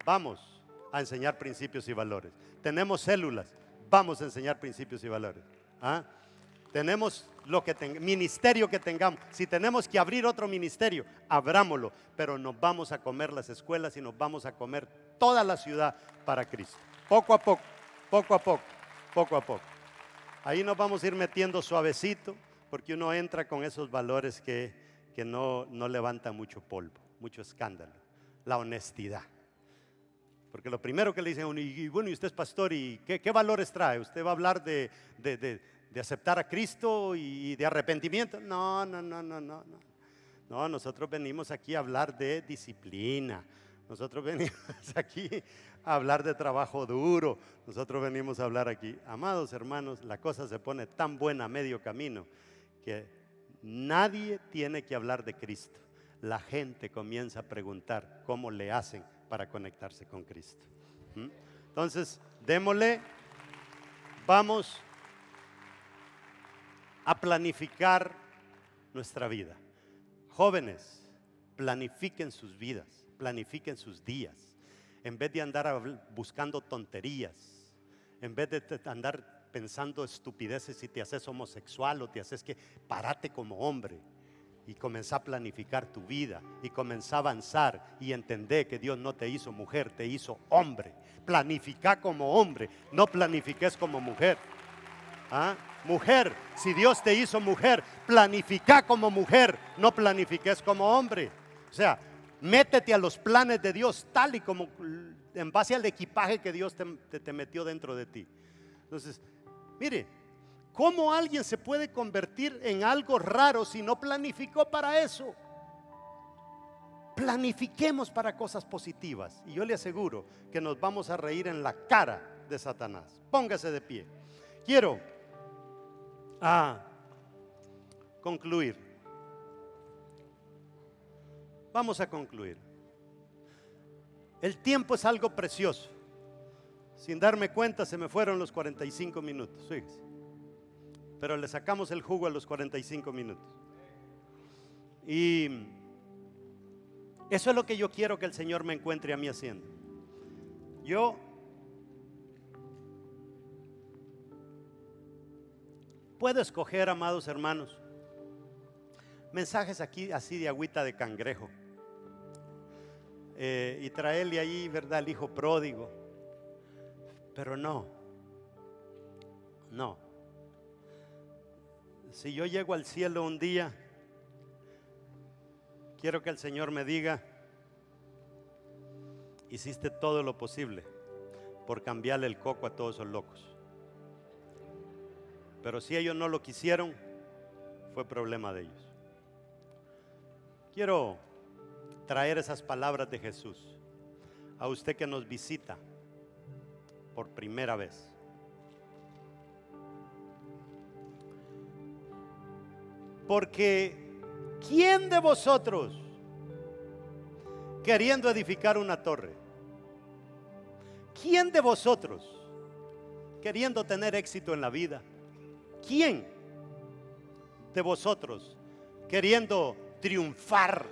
Speaker 1: Vamos a enseñar principios y valores. Tenemos células. Vamos a enseñar principios y valores. ¿Ah? Tenemos que ministerio que tengamos. Si tenemos que abrir otro ministerio, abrámoslo, pero nos vamos a comer las escuelas y nos vamos a comer toda la ciudad para Cristo. Poco a poco, poco a poco, poco a poco. Ahí nos vamos a ir metiendo suavecito, porque uno entra con esos valores que, que no, no levanta mucho polvo, mucho escándalo. La honestidad. Porque lo primero que le dicen, y bueno, y usted es pastor, ¿y qué, valores trae? Usted va a hablar de, de aceptar a Cristo y de arrepentimiento. No, no, no, no, no, no. nosotros venimos aquí a hablar de disciplina. Nosotros venimos aquí a hablar de trabajo duro. Nosotros venimos a hablar aquí. Amados hermanos, la cosa se pone tan buena a medio camino que nadie tiene que hablar de Cristo. La gente comienza a preguntar cómo le hacen para conectarse con Cristo. ¿Mm? Entonces, démosle, vamos a planificar nuestra vida. Jóvenes, planifiquen sus vidas, planifiquen sus días. En vez de andar buscando tonterías, en vez de andar pensando estupideces y te haces homosexual o te haces que parate como hombre y comenzar a planificar tu vida y comenzar a avanzar y entender que Dios no te hizo mujer, te hizo hombre. Planifica como hombre, no planifiques como mujer. ¿Ah? Mujer, si Dios te hizo mujer, planifica como mujer, no planifiques como hombre. O sea, métete a los planes de Dios tal y como en base al equipaje que Dios te, metió dentro de ti. Entonces, mire, ¿cómo alguien se puede convertir en algo raro si no planificó para eso? Planifiquemos para cosas positivas. Y yo le aseguro que nos vamos a reír en la cara de Satanás. Póngase de pie. Quiero a ah. concluir. Vamos a concluir. El tiempo es algo precioso. Sin darme cuenta se me fueron los 45 minutos, fíjese. Pero le sacamos el jugo a los 45 minutos. Y eso es lo que yo quiero que el Señor me encuentre a mí haciendo. Yo puedo escoger, amados hermanos. Mensajes aquí así de agüita de cangrejo. Eh, y traerle ahí, ¿verdad?, el hijo pródigo. Pero no, no. Si yo llego al cielo un día, quiero que el Señor me diga, hiciste todo lo posible por cambiarle el coco a todos esos locos. Pero si ellos no lo quisieron, fue problema de ellos. Quiero traer esas palabras de Jesús a usted que nos visita por primera vez. Porque ¿quién de vosotros queriendo edificar una torre? ¿Quién de vosotros queriendo tener éxito en la vida? ¿Quién de vosotros queriendo triunfar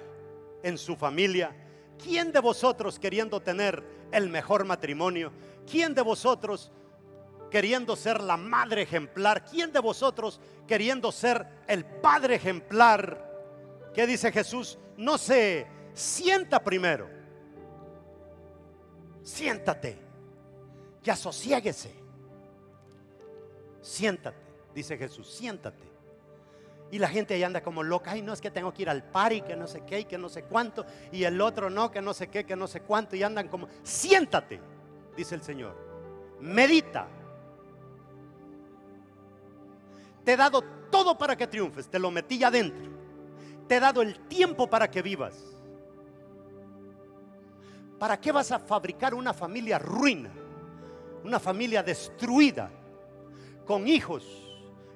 Speaker 1: en su familia? ¿Quién de vosotros queriendo tener el mejor matrimonio? ¿Quién de vosotros queriendo ser la madre ejemplar? ¿Quién de vosotros queriendo ser el padre ejemplar? ¿Qué dice Jesús? No se sienta primero. Siéntate y asosiéguese. Siéntate dice Jesús, siéntate. Y la gente ahí anda como loca, ay no, es que tengo que ir al y que no sé qué, y que no sé cuánto, y el otro no, que no sé qué, que no sé cuánto, y andan como, siéntate, dice el Señor, medita. Te he dado todo para que triunfes, te lo metí adentro. Te he dado el tiempo para que vivas. ¿Para qué vas a fabricar una familia ruina? Una familia destruida, con hijos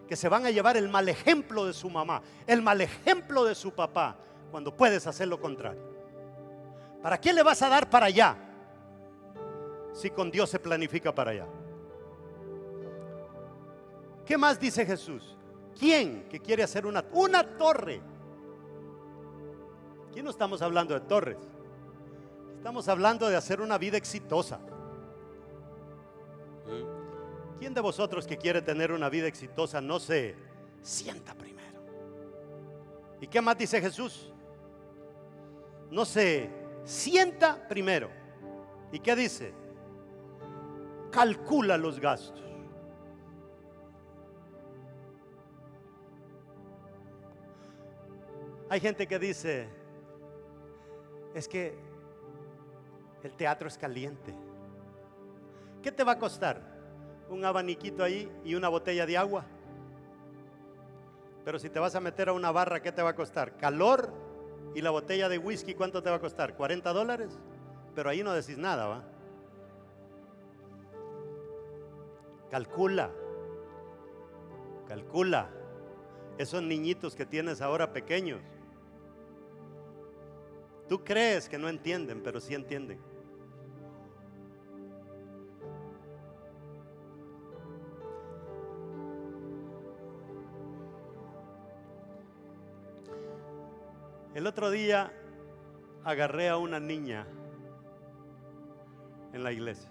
Speaker 1: que se van a llevar el mal ejemplo de su mamá, el mal ejemplo de su papá, cuando puedes hacer lo contrario. ¿Para quién le vas a dar para allá? Si con Dios se planifica para allá. ¿Qué más dice Jesús? ¿Quién que quiere hacer una, una torre? ¿Quién no estamos hablando de torres. Estamos hablando de hacer una vida exitosa. ¿Quién de vosotros que quiere tener una vida exitosa no se sienta primero? ¿Y qué más dice Jesús? No se sienta primero. ¿Y qué dice? Calcula los gastos. Hay gente que dice, es que el teatro es caliente. ¿Qué te va a costar? un abaniquito ahí y una botella de agua. Pero si te vas a meter a una barra, ¿qué te va a costar? Calor y la botella de whisky, ¿cuánto te va a costar? ¿40 dólares? Pero ahí no decís nada, ¿va? Calcula, calcula esos niñitos que tienes ahora pequeños. Tú crees que no entienden, pero sí entienden. El otro día agarré a una niña en la iglesia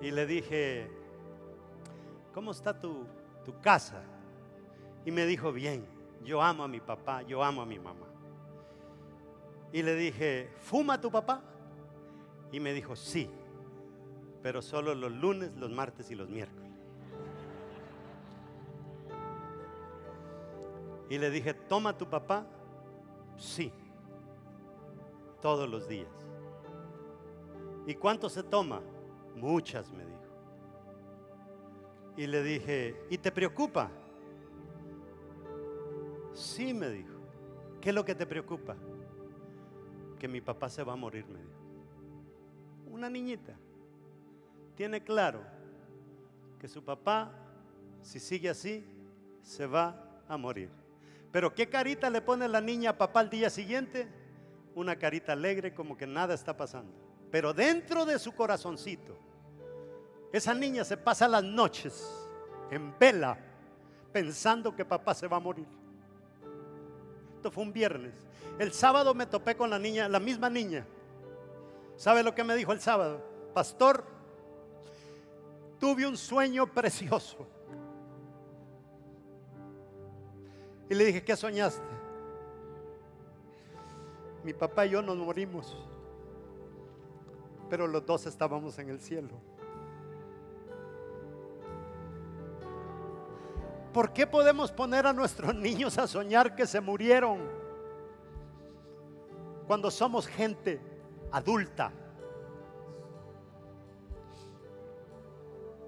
Speaker 1: y le dije, ¿cómo está tu, tu casa? Y me dijo, bien, yo amo a mi papá, yo amo a mi mamá. Y le dije, ¿fuma tu papá? Y me dijo, sí, pero solo los lunes, los martes y los miércoles. Y le dije, toma tu papá. Sí, todos los días. ¿Y cuánto se toma? Muchas, me dijo. Y le dije, ¿y te preocupa? Sí, me dijo. ¿Qué es lo que te preocupa? Que mi papá se va a morir, me dijo. Una niñita tiene claro que su papá, si sigue así, se va a morir. Pero ¿qué carita le pone la niña a papá al día siguiente? Una carita alegre como que nada está pasando. Pero dentro de su corazoncito, esa niña se pasa las noches en vela pensando que papá se va a morir. Esto fue un viernes. El sábado me topé con la niña, la misma niña. ¿Sabe lo que me dijo el sábado? Pastor, tuve un sueño precioso Y le dije, ¿qué soñaste? Mi papá y yo nos morimos, pero los dos estábamos en el cielo. ¿Por qué podemos poner a nuestros niños a soñar que se murieron cuando somos gente adulta?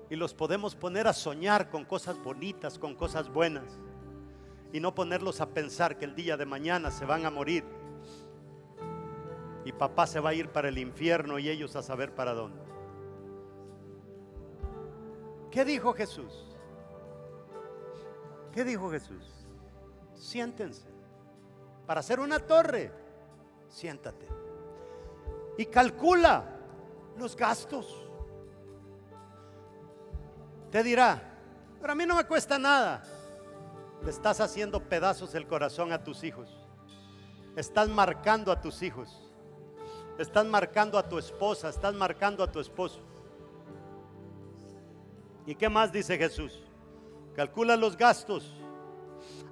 Speaker 1: Y los podemos poner a soñar con cosas bonitas, con cosas buenas y no ponerlos a pensar que el día de mañana se van a morir y papá se va a ir para el infierno y ellos a saber para dónde. ¿Qué dijo Jesús? ¿Qué dijo Jesús? Siéntense. Para hacer una torre, siéntate. Y calcula los gastos. Te dirá, pero a mí no me cuesta nada. Le estás haciendo pedazos el corazón a tus hijos. Estás marcando a tus hijos. Estás marcando a tu esposa. Estás marcando a tu esposo. ¿Y qué más dice Jesús? Calcula los gastos.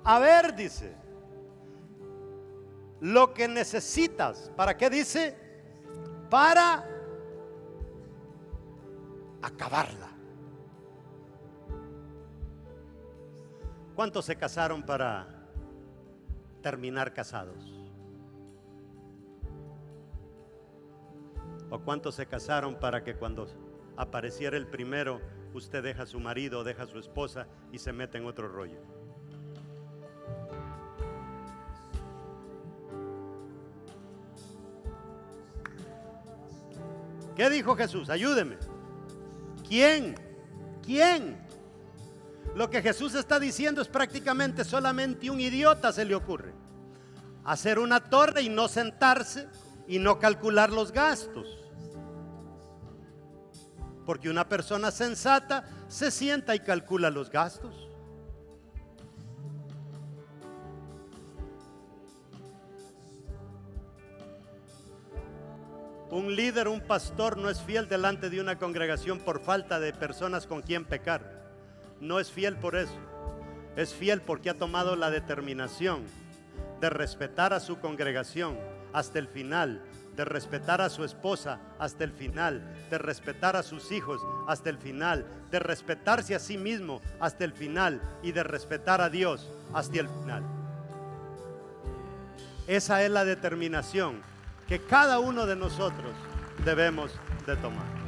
Speaker 1: A ver, dice, lo que necesitas. ¿Para qué dice? Para acabarla. ¿Cuántos se casaron para terminar casados? ¿O cuántos se casaron para que cuando apareciera el primero, usted deja a su marido, deja a su esposa y se mete en otro rollo? ¿Qué dijo Jesús? Ayúdeme. ¿Quién? ¿Quién lo que Jesús está diciendo es prácticamente solamente un idiota se le ocurre. Hacer una torre y no sentarse y no calcular los gastos. Porque una persona sensata se sienta y calcula los gastos. Un líder, un pastor no es fiel delante de una congregación por falta de personas con quien pecar no es fiel por eso. Es fiel porque ha tomado la determinación de respetar a su congregación hasta el final, de respetar a su esposa hasta el final, de respetar a sus hijos hasta el final, de respetarse a sí mismo hasta el final y de respetar a Dios hasta el final. Esa es la determinación que cada uno de nosotros debemos de tomar.